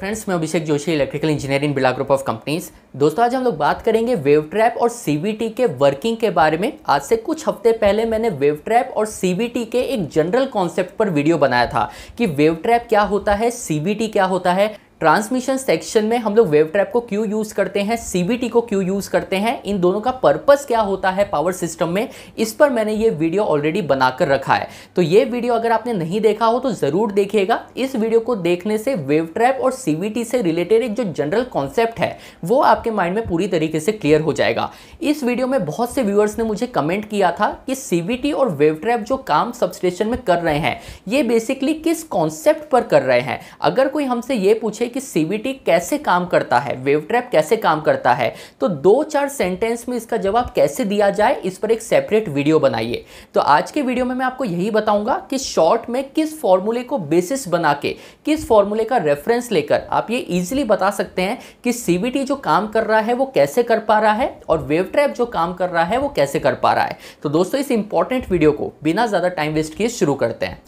friends मैं Abhishek Joshi electrical engineering Birla group of companies दोस्तों आज हम लोग बात करेंगे वेव ट्रैप और सीवीटी के वर्किंग के बारे में आज से कुछ हफ्ते पहले मैंने वेव ट्रैप और सीबीटी के एक जनरल कॉन्सेप्ट पर वीडियो बनाया था कि वेव ट्रैप क्या होता है सीबीटी क्या होता है ट्रांसमिशन सेक्शन में हम लोग वेव ट्रैप को क्यों यूज़ करते हैं सीबीटी को क्यों यूज़ करते हैं इन दोनों का पर्पस क्या होता है पावर सिस्टम में इस पर मैंने ये वीडियो ऑलरेडी बनाकर रखा है तो ये वीडियो अगर आपने नहीं देखा हो तो ज़रूर देखिएगा इस वीडियो को देखने से वेव ट्रैप और सीबीटी से रिलेटेड एक जो जनरल कॉन्सेप्ट है वो आपके माइंड में पूरी तरीके से क्लियर हो जाएगा इस वीडियो में बहुत से व्यूअर्स ने मुझे कमेंट किया था कि सीबीटी और वेव ट्रैप जो काम सबस्टेशन में कर रहे हैं ये बेसिकली किस कॉन्सेप्ट पर कर रहे हैं अगर कोई हमसे ये पूछे कि सीबीटी कैसे काम करता है वेव ट्रैप कैसे काम करता है तो दो चार सेंटेंस में इसका जवाब कैसे दिया जाए इस पर एक सेपरेट वीडियो बनाइए तो आज के वीडियो में मैं आपको यही बताऊंगा कि शॉर्ट में किस फॉर्मूले को बेसिस बना के किस फॉर्मूले का रेफरेंस लेकर आप ये ईजिली बता सकते हैं कि सीबीटी जो काम कर रहा है वो कैसे कर पा रहा है और वेव ट्रैप जो काम कर रहा है वो कैसे कर पा रहा है तो दोस्तों इस इंपॉर्टेंट वीडियो को बिना ज़्यादा टाइम वेस्ट किए शुरू करते हैं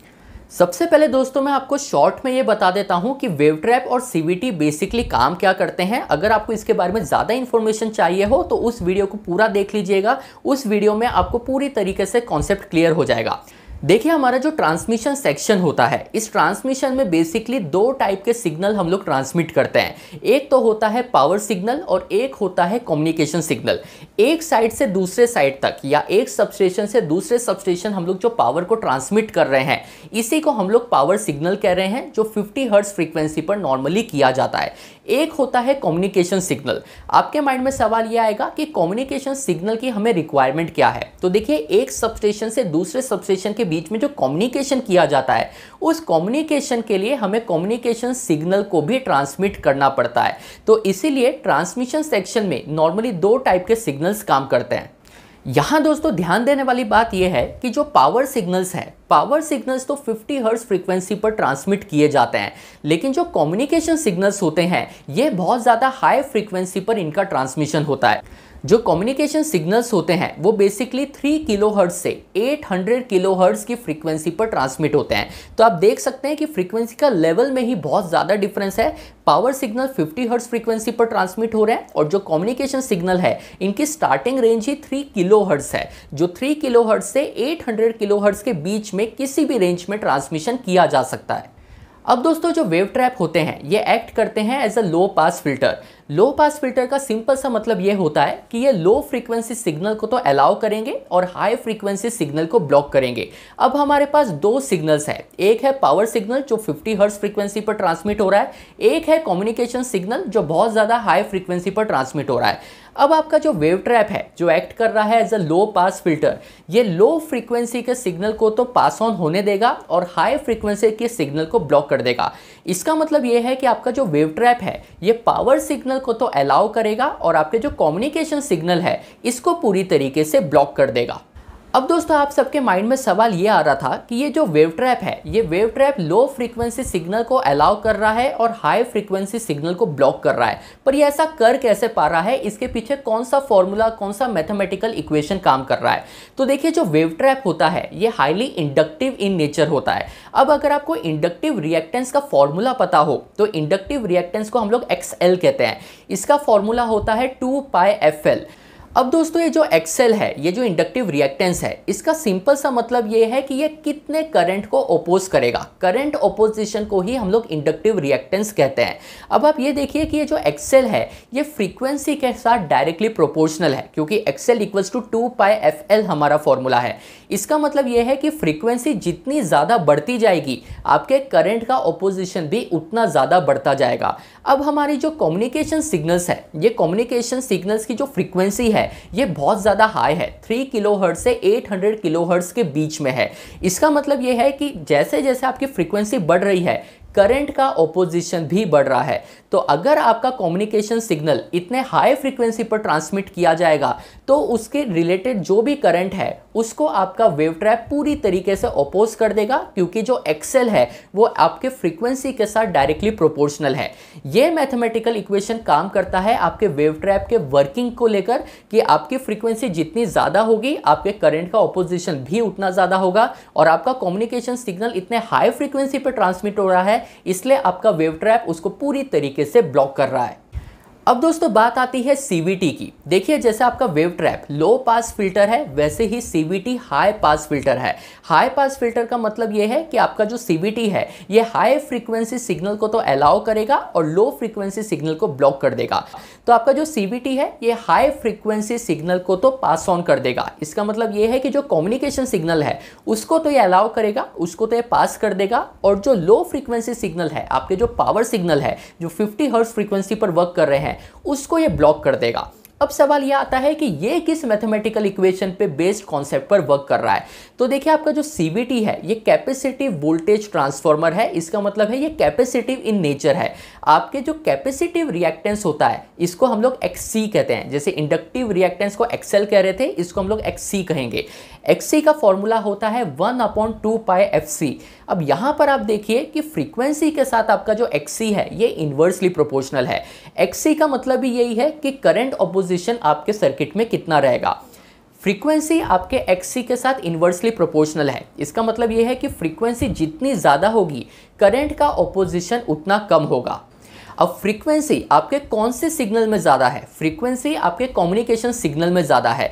सबसे पहले दोस्तों मैं आपको शॉर्ट में ये बता देता हूँ कि वेव ट्रैप और सीवीटी बेसिकली काम क्या करते हैं अगर आपको इसके बारे में ज़्यादा इन्फॉर्मेशन चाहिए हो तो उस वीडियो को पूरा देख लीजिएगा उस वीडियो में आपको पूरी तरीके से कॉन्सेप्ट क्लियर हो जाएगा देखिए हमारा जो ट्रांसमिशन सेक्शन होता है इस ट्रांसमिशन में बेसिकली दो टाइप के सिग्नल हम लोग ट्रांसमिट करते हैं एक तो होता है पावर सिग्नल और एक होता है कम्युनिकेशन सिग्नल एक साइड से दूसरे साइड तक या एक सबस्टेशन से दूसरे सबस्टेशन हम लोग जो पावर को ट्रांसमिट कर रहे हैं इसी को हम लोग पावर सिग्नल कह रहे हैं जो 50 हर्ट्स फ्रीक्वेंसी पर नॉर्मली किया जाता है एक होता है कम्युनिकेशन सिग्नल आपके माइंड में सवाल ये आएगा कि कम्युनिकेशन सिग्नल की हमें रिक्वायरमेंट क्या है तो देखिए एक सबस्टेशन से दूसरे सबस्टेशन के बीच में जो कम्युनिकेशन किया जाता है उस कम्युनिकेशन के लिए हमें कम्युनिकेशन सिग्नल को भी ट्रांसमिट करना पड़ता है तो इसीलिए ट्रांसमिशन सेक्शन में नॉर्मली दो टाइप के सिग्नल्स काम करते हैं यहाँ दोस्तों ध्यान देने वाली बात यह है कि जो पावर सिग्नल्स हैं पावर सिग्नल्स तो 50 हर्ट्ज फ्रीक्वेंसी पर ट्रांसमिट किए जाते हैं लेकिन जो कम्युनिकेशन सिग्नल्स होते हैं ये बहुत ज़्यादा हाई फ्रीक्वेंसी पर इनका ट्रांसमिशन होता है जो कम्युनिकेशन सिग्नल्स होते हैं वो बेसिकली 3 किलो हर्ट्ज से 800 किलो हर्ट्ज की फ्रीक्वेंसी पर ट्रांसमिट होते हैं तो आप देख सकते हैं कि फ्रीक्वेंसी का लेवल में ही बहुत ज़्यादा डिफरेंस है पावर सिग्नल 50 हर्ट्ज फ्रीक्वेंसी पर ट्रांसमिट हो रहे हैं और जो कम्युनिकेशन सिग्नल है इनकी स्टार्टिंग रेंज ही 3 किलो हर्ट्स है जो 3 किलो हर्ट्स से 800 किलो हर्ट्स के बीच में में किसी भी रेंज में ट्रांसमिशन किया जा सकता है अब दोस्तों जो वेव ट्रैप होते हैं ये एक्ट करते हैं as a low pass filter low pass filter का सिंपल सा मतलब ये होता है कि ये लो फ्रीक्वेंसी सिग्नल को तो अलाउ करेंगे और हाई फ्रीक्वेंसी सिग्नल को ब्लॉक करेंगे अब हमारे पास दो सिग्नल्स हैं एक है पावर सिग्नल जो 50 हर्ट्स फ्रीक्वेंसी पर ट्रांसमिट हो रहा है एक है कम्युनिकेशन सिग्नल जो बहुत ज़्यादा हाई फ्रीक्वेंसी पर ट्रांसमिट हो रहा है अब आपका जो वेव ट्रैप है जो एक्ट कर रहा है as a low pass filter ये लो फ्रीक्वेंसी के सिग्नल को तो पास ऑन होने देगा और हाई फ्रीक्वेंसी के सिग्नल को ब्लॉक कर देगा इसका मतलब ये है कि आपका जो वेव ट्रैप है ये पावर सिग्नल को तो अलाउ करेगा और आपके जो कम्युनिकेशन सिग्नल है इसको पूरी तरीके से ब्लॉक कर देगा अब दोस्तों आप सबके माइंड में सवाल ये आ रहा था कि ये जो वेव ट्रैप है ये wave trap low frequency signal को अलाउ कर रहा है और हाई फ्रीक्वेंसी सिग्नल को ब्लॉक कर रहा है पर ये ऐसा कर कैसे पा रहा है इसके पीछे कौन सा फॉर्मूला कौन सा मैथमेटिकल इक्वेशन काम कर रहा है तो देखिए जो वेव ट्रैप होता है ये हाईली इंडक्टिव इन नेचर होता है अब अगर आपको इंडक्टिव रिएक्टेंस का फॉर्मूला पता हो तो इंडक्टिव रिएक्टेंस को हम लोग एक्स कहते हैं इसका फॉर्मूला होता है टू पाई एफ एल अब दोस्तों ये जो एक्सेल है ये जो इंडक्टिव रिएक्टेंस है इसका सिंपल सा मतलब ये है कि ये कितने करंट को ओपोज करेगा करंट ओपोजिशन को ही हम लोग इंडक्टिव रिएक्टेंस कहते हैं अब आप ये देखिए कि ये जो एक्सेल है ये फ्रीक्वेंसी के साथ डायरेक्टली प्रोपोर्शनल है क्योंकि XL equals to two pi F L हमारा फॉर्मूला है इसका मतलब ये है कि फ्रीक्वेंसी जितनी ज़्यादा बढ़ती जाएगी आपके करंट का ओपोजिशन भी उतना ज़्यादा बढ़ता जाएगा अब हमारी जो कम्युनिकेशन सिग्नल्स है ये कम्युनिकेशन सिग्नल्स की जो फ्रीक्वेंसी है है ये बहुत ज़्यादा हाई है थ्री किलो हर्ट से एट हंड्रेड किलो हर्ट्स के बीच में है इसका मतलब ये है कि जैसे जैसे आपकी फ्रिक्वेंसी बढ़ रही है करंट का ऑपोजिशन भी बढ़ रहा है तो अगर आपका कम्युनिकेशन सिग्नल इतने हाई फ्रीक्वेंसी पर ट्रांसमिट किया जाएगा तो उसके रिलेटेड जो भी करंट है उसको आपका वेव ट्रैप पूरी तरीके से अपोज कर देगा क्योंकि जो एक्सेल है वो आपके फ्रीक्वेंसी के साथ डायरेक्टली प्रोपोर्शनल है ये मैथमेटिकल इक्वेशन काम करता है आपके वेव ट्रैप के वर्किंग को लेकर कि आपकी फ्रीक्वेंसी जितनी ज़्यादा होगी आपके करंट का ऑपोजिशन भी उतना ज़्यादा होगा और आपका कम्युनिकेशन सिग्नल इतने हाई फ्रिक्वेंसी पर ट्रांसमिट हो रहा है इसलिए आपका वेव ट्रैप उसको पूरी तरीके से ब्लॉक कर रहा है अब दोस्तों बात आती है सीवीटी की देखिए जैसे आपका wave trap low pass filter है वैसे ही सीवीटी हाई पास फिल्टर है हाई पास फिल्टर का मतलब यह है कि आपका जो सीवीटी है ये हाई फ्रीक्वेंसी सिग्नल को तो अलाउ करेगा और लो फ्रीक्वेंसी सिग्नल को ब्लॉक कर देगा तो आपका जो सीवीटी है ये हाई फ्रीक्वेंसी सिग्नल को तो पास ऑन कर देगा इसका मतलब ये है कि जो कम्युनिकेशन सिग्नल है उसको तो ये अलाउ करेगा उसको तो ये पास कर देगा और जो लो फ्रीक्वेंसी सिग्नल है आपके जो पावर सिग्नल है जो फिफ्टी हर्स फ्रीक्वेंसी पर वर्क कर रहे हैं है उसको ये ब्लॉक कर देगा अब सवाल यह आता है कि ये किस मैथमेटिकल इक्वेशन पे बेस्ड कॉन्सेप्ट पर वर्क कर रहा है तो देखिए आपका जो सीबीटी है ये कैपेसिटिव वोल्टेज ट्रांसफार्मर है इसका मतलब है ये कैपेसिटिव इन नेचर है आपके जो कैपेसिटिव रिएक्टेंस होता है इसको हम लोग एक्सी कहते हैं जैसे इंडक्टिव रिएक्टेंस को एक्सेल कह रहे थे इसको हम लोग एक्ससी कहेंगे एक्ससी का फॉर्मूला होता है one upon two pi F C अब यहाँ पर आप देखिए कि फ्रीक्वेंसी के साथ आपका जो एक्सी है ये इन्वर्सली प्रोपोर्शनल है एक्सी का मतलब ही यही है कि करंट ऑपोजिशन आपके सर्किट में कितना रहेगा फ्रीक्वेंसी आपके एक्ससी के साथ इन्वर्सली प्रोपोर्शनल है इसका मतलब यह है कि फ्रीक्वेंसी जितनी ज़्यादा होगी करंट का ऑपोजिशन उतना कम होगा अब फ्रीक्वेंसी आपके कौन से सिग्नल में ज़्यादा है फ्रीक्वेंसी आपके कम्युनिकेशन सिग्नल में ज़्यादा है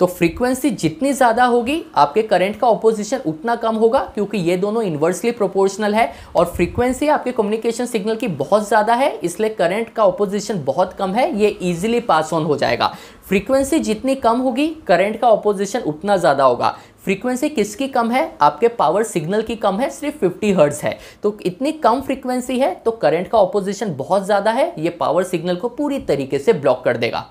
तो फ्रीक्वेंसी जितनी ज़्यादा होगी आपके करंट का ऑपोजिशन उतना कम होगा क्योंकि ये दोनों इन्वर्सली प्रोपोर्शनल है और फ्रीक्वेंसी आपके कम्युनिकेशन सिग्नल की बहुत ज़्यादा है इसलिए करंट का ऑपोजिशन बहुत कम है ये इजीली पास ऑन हो जाएगा फ्रीक्वेंसी जितनी कम होगी करंट का ऑपोजिशन उतना ज़्यादा होगा फ्रीक्वेंसी किसकी कम है आपके पावर सिग्नल की कम है सिर्फ 50 हर्ट्स है तो इतनी कम फ्रीक्वेंसी है तो करंट का ऑपोजिशन बहुत ज़्यादा है ये पावर सिग्नल को पूरी तरीके से ब्लॉक कर देगा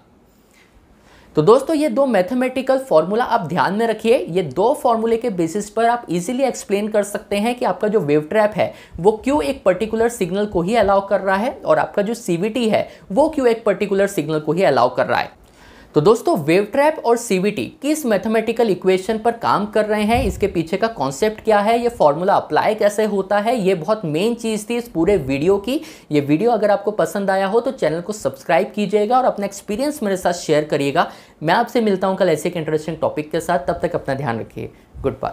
तो दोस्तों ये दो मैथमेटिकल फॉर्मूला आप ध्यान में रखिए ये दो फॉर्मूले के बेसिस पर आप इजीली एक्सप्लेन कर सकते हैं कि आपका जो वेव ट्रैप है वो क्यों एक पर्टिकुलर सिग्नल को ही अलाउ कर रहा है और आपका जो सीवीटी है वो क्यों एक पर्टिकुलर सिग्नल को ही अलाउ कर रहा है तो दोस्तों वेव ट्रैप और सीबीटी किस मैथमेटिकल इक्वेशन पर काम कर रहे हैं इसके पीछे का कॉन्सेप्ट क्या है ये फॉर्मूला अप्लाई कैसे होता है ये बहुत मेन चीज़ थी इस पूरे वीडियो की ये वीडियो अगर आपको पसंद आया हो तो चैनल को सब्सक्राइब कीजिएगा और अपना एक्सपीरियंस मेरे साथ शेयर करिएगा मैं आपसे मिलता हूँ कल ऐसे एक इंटरेस्टिंग टॉपिक के साथ तब तक अपना ध्यान रखिए गुड बाय